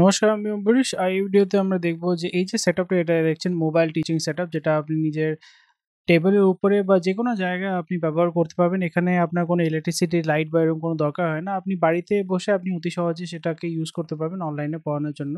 নমস্কার আমি অম্বরীশ আর এই ভিডিওতে আমরা দেখব যে এই যে সেট আপটা এটা দেখছেন মোবাইল টিচিং সেট যেটা আপনি নিজের টেবিলের উপরে বা যে কোনো জায়গায় আপনি ব্যবহার করতে পারবেন এখানে আপনার কোনো ইলেকট্রিসিটি লাইট বা এরকম কোনো দরকার হয় না আপনি বাড়িতে বসে আপনি অতি সহজে সেটাকে ইউজ করতে পারবেন অনলাইনে পড়ানোর জন্য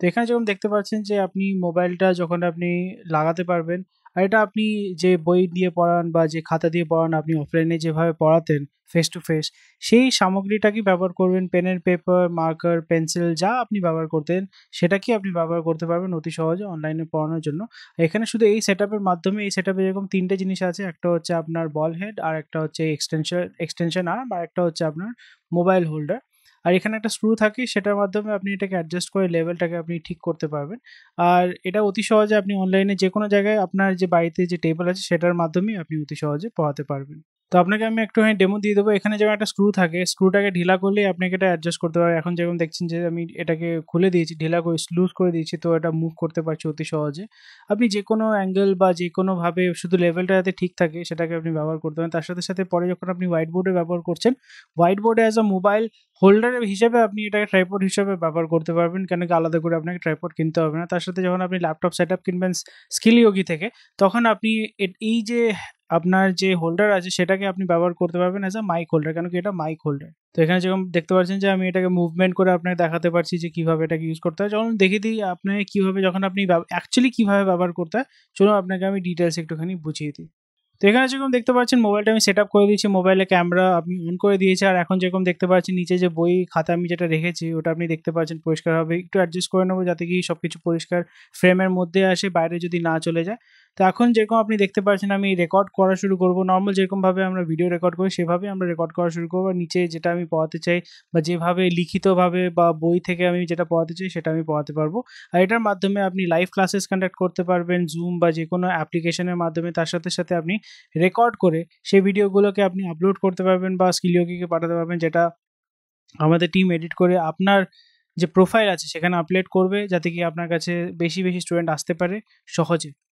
তো এখানে যেরকম দেখতে পাচ্ছেন যে আপনি মোবাইলটা যখন আপনি লাগাতে পারবেন আর এটা আপনি যে বই দিয়ে পড়ান বা যে খাতা দিয়ে পড়ান আপনি অফলাইনে যেভাবে পড়াতেন ফেস টু ফেস সেই সামগ্রীটাকে ব্যবহার করবেন পেনের পেপার মার্কার পেন্সিল যা আপনি ব্যবহার করতেন সেটাকে আপনি ব্যবহার করতে পারবেন অতি সহজে অনলাইনে পড়ানোর জন্য এখানে শুধু এই সেট মাধ্যমে এই সেট আপে যেরকম তিনটে জিনিস আছে একটা হচ্ছে আপনার বল হেড আর একটা হচ্ছে এক্সটেনশন এক্সটেনশন আর্ম আর একটা হচ্ছে আপনার মোবাইল হোল্ডার আর এখানে একটা স্ক্রু থাকে সেটার মাধ্যমে আপনি এটাকে অ্যাডজাস্ট করে লেভেলটাকে আপনি ঠিক করতে পারবেন আর এটা অতি সহজে আপনি অনলাইনে যে কোনো জায়গায় আপনার যে বাড়িতে যে টেবিল আছে সেটার মাধ্যমেই আপনি অতি সহজে পড়াতে পারবেন তো আপনাকে আমি হ্যাঁ ডেমো দিয়ে দেবো এখানে যেমন একটা স্ক্রু থাকে স্ক্রুটাকে ঢিলা করলে আপনাকে এটা অ্যাডজাস্ট করতে পারে এখন যেমন দেখছেন যে আমি এটাকে খুলে দিয়েছি ঢিলা করে লুজ করে দিয়েছি তো এটা মুভ করতে পারছি অতি সহজে আপনি যে কোনো অ্যাঙ্গেল বা যে কোনোভাবে শুধু লেভেলটা যাতে ঠিক থাকে সেটাকে আপনি ব্যবহার করতে পারেন তার সাথে সাথে পরে যখন আপনি হোয়াইট বোর্ডে ব্যবহার করছেন হোয়াইট বোর্ডে অ্যাজ আ মোবাইল হোল্ডার হিসেবে আপনি এটাকে ট্রাইপড হিসেবে ব্যবহার করতে পারবেন কেন কি আলাদা করে আপনাকে ট্রাইপড কিনতে হবে না তার সাথে যখন আপনি ল্যাপটপ সেট আপ কিনবেন স্কিল ইয়োগি থেকে তখন আপনি এই যে আপনার যে হোল্ডার আছে সেটাকে আপনি ব্যবহার করতে পারবেন অ্যাজ আ মাইক হোল্ডার কেন কি এটা মাইক হোল্ডার তো এখানে যেরকম দেখতে পাচ্ছেন যে আমি এটাকে মুভমেন্ট করে আপনাকে দেখাতে পারছি যে কিভাবে এটাকে ইউজ করতে হয় চলুন দেখে দিই আপনাকে কীভাবে যখন আপনি অ্যাকচুয়ালি কীভাবে ব্যবহার করতে হয় চলুন আপনাকে আমি ডিটেলস একটুখানি বুঝিয়ে দিই তো এখানে যেরকম দেখতে পাচ্ছেন মোবাইলটা আমি সেট আপ করে দিয়েছি মোবাইলে ক্যামেরা আপনি অন করে দিয়েছি আর এখন যেরকম দেখতে পাচ্ছেন নিচে যে বই খাতা আমি যেটা রেখেছি ওটা আপনি দেখতে পাচ্ছেন পরিষ্কারভাবে একটু অ্যাডজাস্ট করে নেবো যাতে কি সব কিছু পরিষ্কার ফ্রেমের মধ্যে আসে বাইরে যদি না চলে যায় তো এখন যেরকম আপনি দেখতে পাচ্ছেন আমি রেকর্ড করা শুরু করব নর্মাল যেরকমভাবে আমরা ভিডিও রেকর্ড করি সেভাবে আমরা রেকর্ড করা শুরু করবো নিচে যেটা আমি পড়াতে চাই বা যেভাবে লিখিতভাবে বা বই থেকে আমি যেটা পড়াতে চাই সেটা আমি পড়াতে পারবো আর এটার মাধ্যমে আপনি লাইভ ক্লাসেস কন্ডাক্ট করতে পারবেন জুম বা যে কোনো অ্যাপ্লিকেশনের মাধ্যমে তার সাথে সাথে আপনি রেকর্ড করে সেই ভিডিওগুলোকে আপনি আপলোড করতে পারবেন বা স্কিলিওকে পাঠাতে পারবেন যেটা আমাদের টিম এডিট করে আপনার যে প্রোফাইল আছে সেখানে আপলোড করবে যাতে কি আপনার কাছে বেশি বেশি স্টুডেন্ট আসতে পারে সহজে